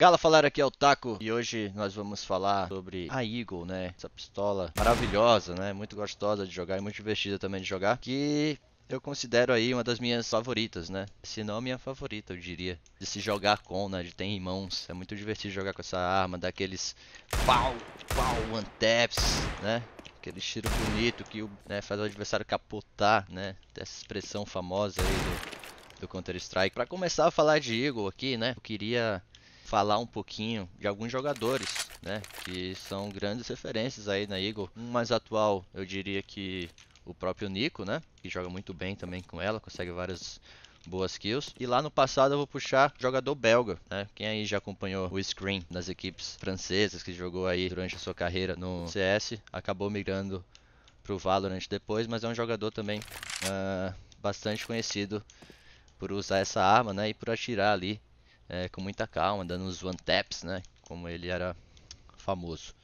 Gala falaram aqui é o Taco e hoje nós vamos falar sobre a Eagle, né? Essa pistola maravilhosa, né? Muito gostosa de jogar e muito divertida também de jogar, que eu considero aí uma das minhas favoritas, né? Se não a minha favorita, eu diria. De se jogar com, né? De ter em mãos. É muito divertido jogar com essa arma, daqueles pau, pau, one taps, né? Aquele tiro bonito que né, faz o adversário capotar, né? Essa expressão famosa aí do, do Counter-Strike. Pra começar a falar de Eagle aqui, né? Eu queria falar um pouquinho de alguns jogadores, né, que são grandes referências aí na Eagle. Um mais atual, eu diria que o próprio Nico, né, que joga muito bem também com ela, consegue várias boas kills. E lá no passado eu vou puxar jogador belga, né? Quem aí já acompanhou o Screen nas equipes francesas que jogou aí durante a sua carreira no CS, acabou migrando pro Valorant depois, mas é um jogador também uh, bastante conhecido por usar essa arma, né? E por atirar ali é, com muita calma, dando os one taps, né? Como ele era famoso.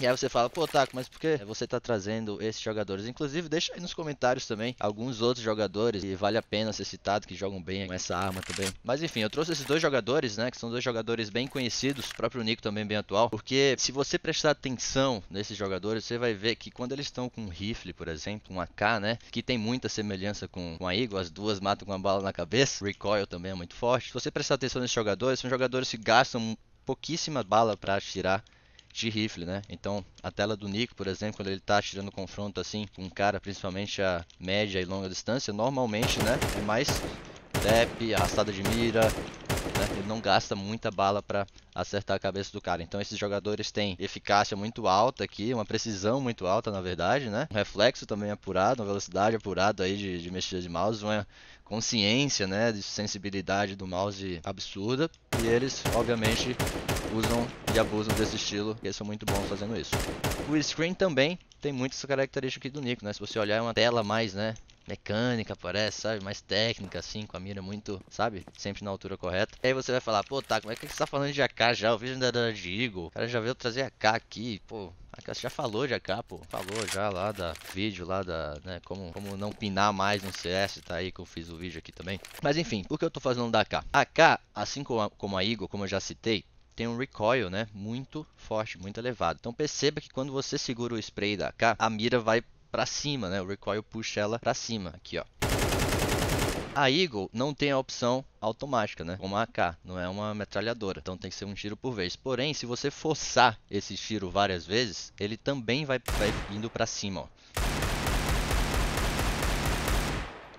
E aí você fala, pô, Taco, mas por que é, você tá trazendo esses jogadores? Inclusive, deixa aí nos comentários também alguns outros jogadores que vale a pena ser citado, que jogam bem com essa arma também. Mas enfim, eu trouxe esses dois jogadores, né? Que são dois jogadores bem conhecidos, o próprio Nico também bem atual. Porque se você prestar atenção nesses jogadores, você vai ver que quando eles estão com um rifle, por exemplo, um AK, né? Que tem muita semelhança com, a Eagle, as duas matam com uma bala na cabeça. Recoil também é muito forte. Se você prestar atenção nesses jogadores, são jogadores que gastam pouquíssima bala para atirar de rifle, né? Então, a tela do Nico, por exemplo, quando ele tá atirando confronto assim com um cara, principalmente a média e longa distância, normalmente, né, é mais tap, arrastada de mira, né? Ele não gasta muita bala para acertar a cabeça do cara. Então esses jogadores têm eficácia muito alta aqui, uma precisão muito alta na verdade, né? Um reflexo também apurado, uma velocidade apurada aí de, de mexida de mouse, uma, consciência, né, de sensibilidade do mouse absurda. E eles, obviamente, usam e abusam desse estilo, e eles são muito bons fazendo isso. O screen também tem muitas características aqui do Nico, né? Se você olhar é uma tela mais, né, mecânica, parece, sabe? Mais técnica, assim, com a mira muito, sabe? Sempre na altura correta. E aí você vai falar, pô, tá, como é que você tá falando de AK já? O vídeo ainda era de Eagle. O cara já veio trazer AK aqui, pô, você já falou de AK? pô. Falou já lá da vídeo lá da, né, como, como não pinar mais no CS, tá aí que eu fiz o vídeo aqui também. Mas enfim, por que eu tô fazendo da AK? AK, assim como a, como a Eagle, como eu já citei, tem um recoil, né, muito forte, muito elevado. Então perceba que quando você segura o spray da AK, a mira vai para cima, né? O recoil puxa ela para cima aqui, ó. A Eagle não tem a opção automática, né? a AK, não é uma metralhadora. Então tem que ser um tiro por vez. Porém, se você forçar esse tiro várias vezes, ele também vai, vai indo pra cima, ó.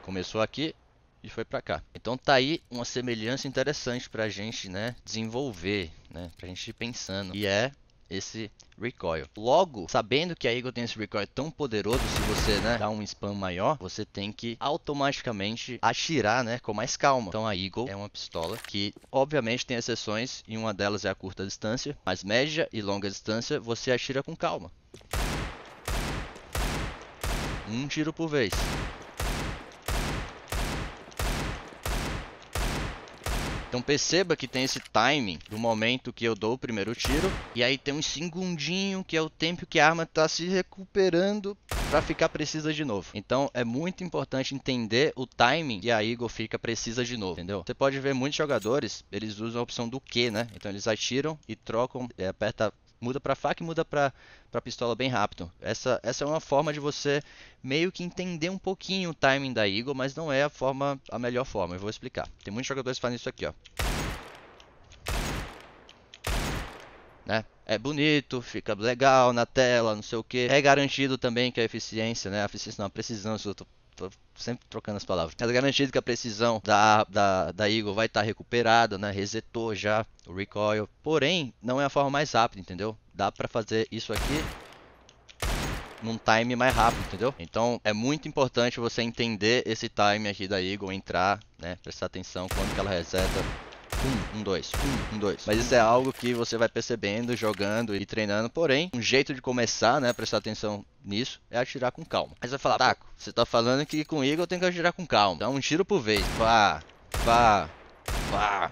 Começou aqui e foi pra cá. Então tá aí uma semelhança interessante pra gente, né? Desenvolver, né? Pra gente ir pensando. E é esse recoil. Logo, sabendo que a Eagle tem esse recoil tão poderoso, se você né, dá um spam maior, você tem que automaticamente atirar né, com mais calma. Então a Eagle é uma pistola que obviamente tem exceções e uma delas é a curta distância, mas média e longa distância você atira com calma. Um tiro por vez. Então perceba que tem esse timing do momento que eu dou o primeiro tiro. E aí tem um segundinho que é o tempo que a arma está se recuperando para ficar precisa de novo. Então é muito importante entender o timing e a Eagle fica precisa de novo, entendeu? Você pode ver muitos jogadores, eles usam a opção do Q, né? Então eles atiram e trocam, é, aperta Muda para faca e muda para pistola bem rápido. Essa, essa é uma forma de você meio que entender um pouquinho o timing da Eagle, mas não é a forma a melhor forma. Eu vou explicar. Tem muitos jogadores que fazem isso aqui, ó. Né? É bonito, fica legal na tela, não sei o que. É garantido também que a eficiência, né? A eficiência não, a precisão, eu tô tô sempre trocando as palavras. Mas é garantido que a precisão da, da, da Eagle vai estar tá recuperada, né? Resetou já o recoil. Porém, não é a forma mais rápida, entendeu? Dá para fazer isso aqui num time mais rápido, entendeu? Então é muito importante você entender esse time aqui da Eagle, entrar, né? Prestar atenção quando que ela reseta um, um, dois, um, um, dois. Mas isso é algo que você vai percebendo, jogando e treinando. Porém, um jeito de começar, né? Prestar atenção nisso é atirar com calma. Aí você vai falar, Taco, você tá falando que comigo eu tenho que atirar com calma. Então, um tiro por vez. Vá, vá, vá.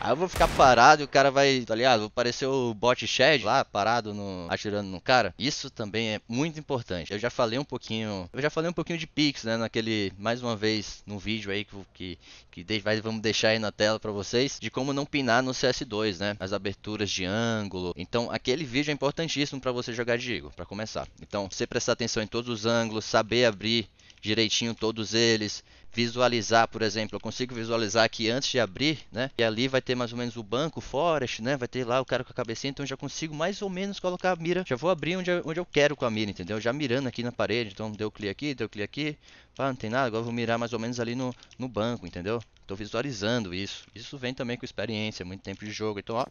Aí eu vou ficar parado e o cara vai, tá ligado? Vou parecer o bot Shed lá, parado no, atirando no cara. Isso também é muito importante. Eu já falei um pouquinho, eu já falei um pouquinho de Pix, né? Naquele, mais uma vez, no vídeo aí que, que, que vai, vamos deixar aí na tela pra vocês, de como não pinar no CS2, né? As aberturas de ângulo. Então, aquele vídeo é importantíssimo pra você jogar de Eagle, pra começar. Então, você prestar atenção em todos os ângulos, saber abrir direitinho todos eles, visualizar, por exemplo, eu consigo visualizar aqui antes de abrir, né? E ali vai ter mais ou menos o banco, o forest, né? Vai ter lá o cara com a cabecinha, então já consigo mais ou menos colocar a mira. Já vou abrir onde, onde eu quero com a mira, entendeu? Já mirando aqui na parede, então deu clique aqui, deu clique aqui, pá, não tem nada, agora vou mirar mais ou menos ali no, no banco, entendeu? Estou visualizando isso. Isso vem também com experiência, muito tempo de jogo, então ó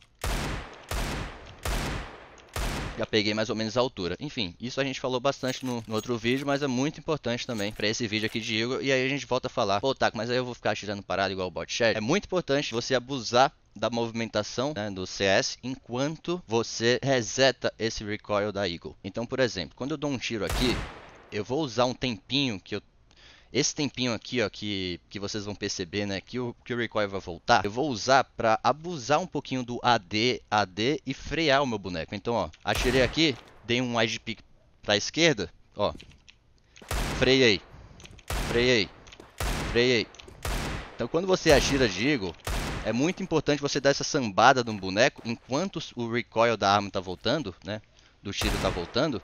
já peguei mais ou menos a altura. Enfim, isso a gente falou bastante no, no outro vídeo, mas é muito importante também para esse vídeo aqui de Igor. E aí a gente volta a falar, pô, Taco, mas aí eu vou ficar tirando parada igual o bot chat. É muito importante você abusar da movimentação né, do CS enquanto você reseta esse recoil da Eagle. Então, por exemplo, quando eu dou um tiro aqui, eu vou usar um tempinho que eu esse tempinho aqui, ó, que, que vocês vão perceber, né, que o, que o recoil vai voltar, eu vou usar para abusar um pouquinho do AD, AD e frear o meu boneco. Então, ó, atirei aqui, dei um wide pick para a esquerda, ó, freiei, freiei, freiei. Então, quando você atira de é muito importante você dar essa sambada de um boneco enquanto o recoil da arma está voltando, né, do tiro está voltando,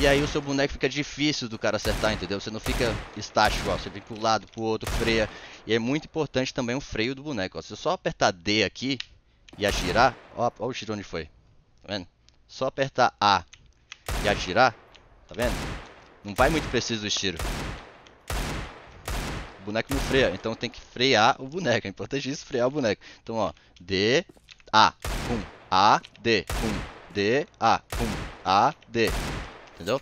e aí o seu boneco fica difícil do cara acertar, entendeu? Você não fica estático, ó. Você fica um lado pro outro, freia. E é muito importante também o freio do boneco, ó. Se eu só apertar D aqui e atirar... Ó, ó o tiro onde foi. Tá vendo? Só apertar A e atirar... Tá vendo? Não vai muito preciso o tiro. O boneco não freia, então tem que frear o boneco. É importante isso, frear o boneco. Então, ó, D, A, 1. A, D, 1. D, A, 1. A, D, entendeu?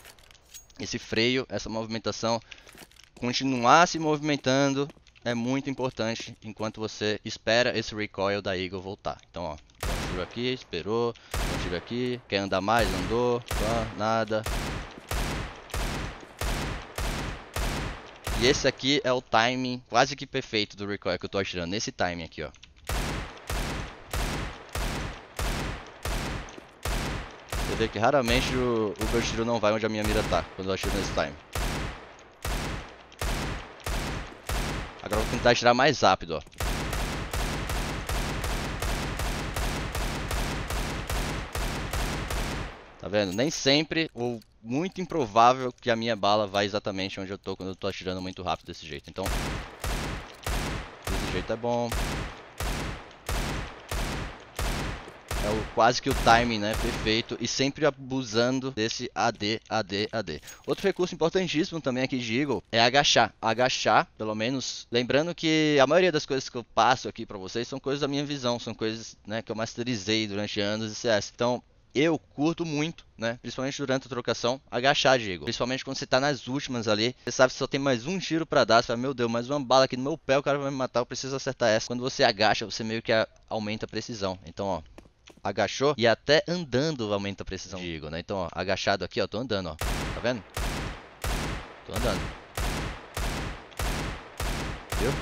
Esse freio, essa movimentação, continuar se movimentando é muito importante enquanto você espera esse recoil da Eagle voltar. Então, ó, tiro aqui, esperou, tiro aqui, quer andar mais, andou, nada. E esse aqui é o timing quase que perfeito do recoil que eu tô atirando, nesse timing aqui, ó. vê que raramente o, o meu tiro não vai onde a minha mira tá, quando eu atiro nesse time. Agora eu vou tentar atirar mais rápido, ó. Tá vendo? Nem sempre, ou muito improvável que a minha bala vai exatamente onde eu tô quando eu tô atirando muito rápido desse jeito. Então, desse jeito é bom. É o, quase que o timing, né? Perfeito. E sempre abusando desse AD, AD, AD. Outro recurso importantíssimo também aqui de Eagle é agachar. Agachar, pelo menos. Lembrando que a maioria das coisas que eu passo aqui pra vocês são coisas da minha visão. São coisas né, que eu masterizei durante anos de CS. Então, eu curto muito, né? Principalmente durante a trocação, agachar de Eagle. Principalmente quando você tá nas últimas ali. Você sabe que só tem mais um tiro para dar. Você fala, meu Deus, mais uma bala aqui no meu pé, o cara vai me matar, eu preciso acertar essa. Quando você agacha, você meio que aumenta a precisão. Então, ó, agachou e até andando aumenta a precisão de Eagle, né? Então, ó, agachado aqui, ó, tô andando, ó. Tá vendo? Tô andando. Viu?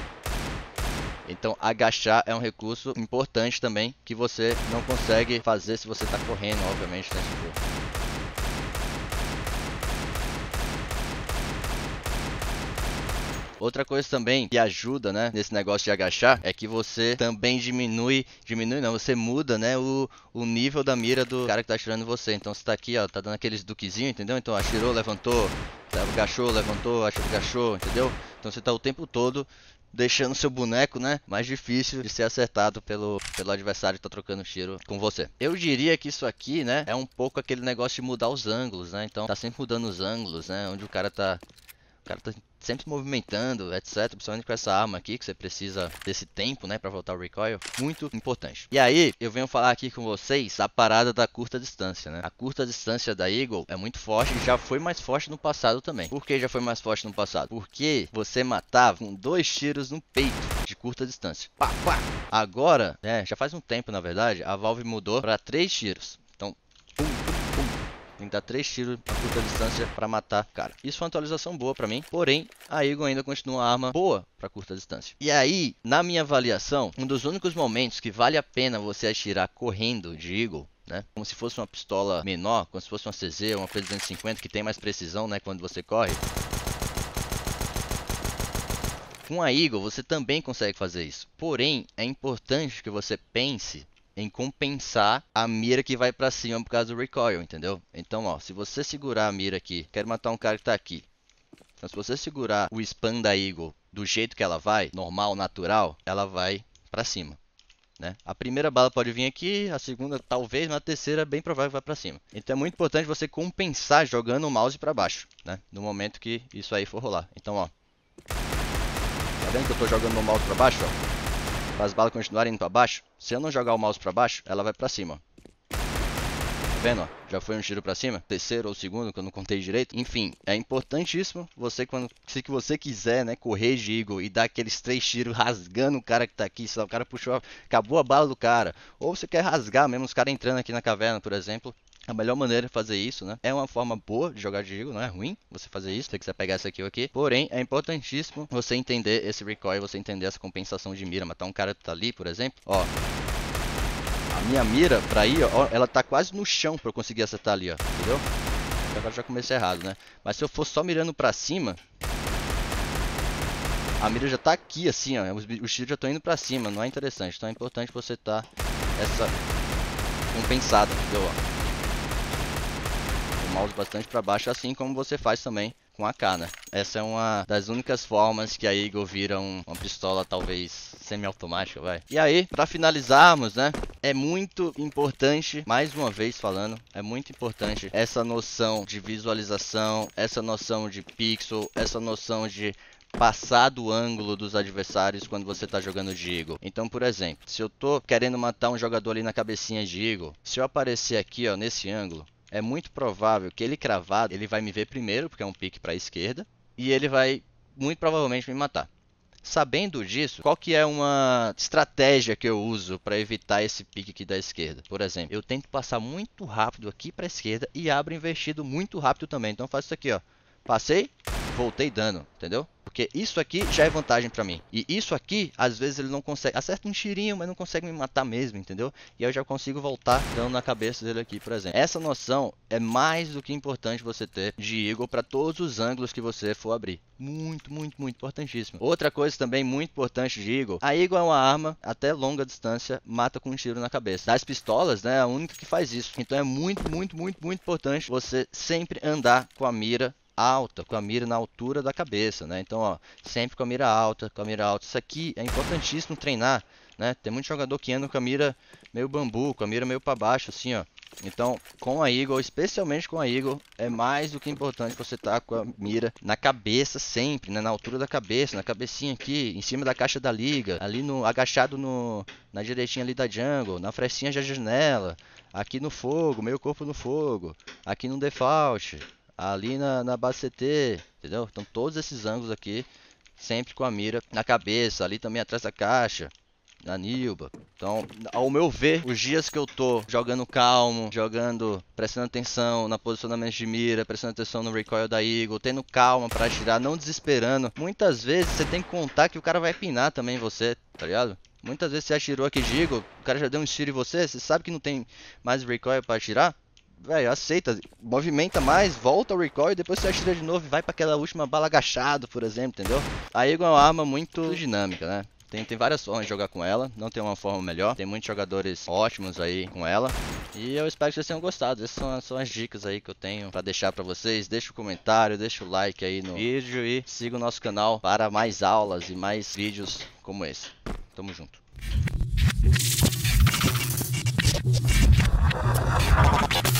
Então, agachar é um recurso importante também que você não consegue fazer se você tá correndo, obviamente, né? Tipo, Outra coisa também que ajuda, né, nesse negócio de agachar, é que você também diminui, diminui não, você muda, né, o, o nível da mira do cara que tá atirando você. Então você tá aqui, ó, tá dando aqueles duquezinho, entendeu? Então atirou, levantou, tá, agachou, levantou, agachou, entendeu? Então você tá o tempo todo deixando seu boneco, né, mais difícil de ser acertado pelo, pelo adversário que tá trocando tiro com você. Eu diria que isso aqui, né, é um pouco aquele negócio de mudar os ângulos, né, então tá sempre mudando os ângulos, né, onde o cara tá, o cara tá sempre se movimentando, etc. Principalmente com essa arma aqui, que você precisa desse tempo, né, pra voltar o recoil. Muito importante. E aí, eu venho falar aqui com vocês a parada da curta distância, né? A curta distância da Eagle é muito forte e já foi mais forte no passado também. Por que já foi mais forte no passado? Porque você matava com dois tiros no peito de curta distância. Pá, pá. Agora, né, já faz um tempo, na verdade, a Valve mudou para três tiros. Então, tem que dar três tiros a curta distância pra matar cara. Isso é uma atualização boa pra mim, porém, a Eagle ainda continua uma arma boa pra curta distância. E aí, na minha avaliação, um dos únicos momentos que vale a pena você atirar correndo de Eagle né? Como se fosse uma pistola menor, como se fosse uma CZ, uma P250 que tem mais precisão, né, quando você corre. Com a Eagle você também consegue fazer isso. Porém, é importante que você pense em compensar a mira que vai para cima por causa do recoil, entendeu? Então, ó, se você segurar a mira aqui, quero matar um cara que tá aqui. Então, se você segurar o spam da Eagle do jeito que ela vai, normal, natural, ela vai para cima. Né? A primeira bala pode vir aqui, a segunda talvez, mas a terceira bem provável que vai para cima. Então é muito importante você compensar jogando o mouse para baixo, né? No momento que isso aí for rolar. Então, ó. Tá vendo que eu tô jogando o mouse para baixo, ó? Para as balas continuarem indo para baixo, se eu não jogar o mouse para baixo, ela vai para cima. Tá vendo? Já foi um tiro para cima, terceiro ou segundo, que eu não contei direito. Enfim, é importantíssimo você quando se que você quiser, né, correr gigo e dar aqueles três tiros rasgando o cara que tá aqui, se o cara puxou, acabou a bala do cara, ou você quer rasgar mesmo os caras entrando aqui na caverna, por exemplo, a melhor maneira de fazer isso, né? É uma forma boa de jogar de jogo, não é ruim você fazer isso, se você quiser pegar essa aqui ou aqui. Porém, é importantíssimo você entender esse recoil, você entender essa compensação de mira. Matar um cara que tá ali, por exemplo, ó. A minha mira, pra ir, ó, ela tá quase no chão pra eu conseguir acertar ali, ó. Entendeu? Agora já comecei errado, né? Mas se eu for só mirando pra cima, a mira já tá aqui, assim, ó. Os, os tiros já estão indo pra cima, não é interessante. Então é importante você tá essa compensada, entendeu? Ó mouse bastante para baixo, assim como você faz também com a né? Essa é uma das únicas formas que a Eagle vira um, uma pistola talvez semi automática, vai. E aí, para finalizarmos, né, é muito importante, mais uma vez falando, é muito importante essa noção de visualização, essa noção de pixel, essa noção de passar do ângulo dos adversários quando você está jogando de Eagle. Então, por exemplo, se eu estou querendo matar um jogador ali na cabecinha de Eagle, se eu aparecer aqui, ó, nesse ângulo, é muito provável que ele cravado, ele vai me ver primeiro, porque é um pique para a esquerda, e ele vai muito provavelmente me matar. Sabendo disso, qual que é uma estratégia que eu uso para evitar esse pique aqui da esquerda? Por exemplo, eu tento passar muito rápido aqui para a esquerda e abro investido muito rápido também. Então eu faço isso aqui, ó. Passei, voltei dano, entendeu? Porque isso aqui já é vantagem pra mim. E isso aqui, às vezes ele não consegue... Acerta um tirinho, mas não consegue me matar mesmo, entendeu? E eu já consigo voltar dando na cabeça dele aqui, por exemplo. Essa noção é mais do que importante você ter de Eagle pra todos os ângulos que você for abrir. Muito, muito, muito importantíssimo. Outra coisa também muito importante de Eagle. A Eagle é uma arma, até longa distância, mata com um tiro na cabeça. Das pistolas, né, é a única que faz isso. Então é muito, muito, muito, muito importante você sempre andar com a mira alta, com a mira na altura da cabeça, né? Então, ó, sempre com a mira alta, com a mira alta. Isso aqui é importantíssimo treinar, né? Tem muito jogador que anda com a mira meio bambu, com a mira meio para baixo, assim, ó. Então, com a Eagle, especialmente com a Eagle, é mais do que importante você estar tá com a mira na cabeça sempre, né? Na altura da cabeça, na cabecinha aqui, em cima da caixa da liga, ali no agachado no na direitinha ali da jungle, na frestinha da janela, aqui no fogo, meio corpo no fogo, aqui no default, ali na, na base CT, entendeu? Então todos esses ângulos aqui, sempre com a mira na cabeça, ali também atrás da caixa na Nilba. Então, ao meu ver, os dias que eu tô jogando calmo, jogando, prestando atenção na posicionamento de mira, prestando atenção no recoil da Eagle, tendo calma para atirar, não desesperando. Muitas vezes você tem que contar que o cara vai pinar também você, tá ligado? Muitas vezes você atirou aqui de o cara já deu um tiro em você, você sabe que não tem mais recoil para atirar velho, aceita, movimenta mais, volta o recoil, depois você atira de novo e vai para aquela última bala agachado, por exemplo, entendeu? A Eagle é uma arma muito dinâmica, né? Tem, tem várias formas de jogar com ela, não tem uma forma melhor. Tem muitos jogadores ótimos aí com ela. E eu espero que vocês tenham gostado. Essas são, são as dicas aí que eu tenho para deixar para vocês. Deixa o um comentário, deixa o like aí no vídeo e siga o nosso canal para mais aulas e mais vídeos como esse. Tamo junto.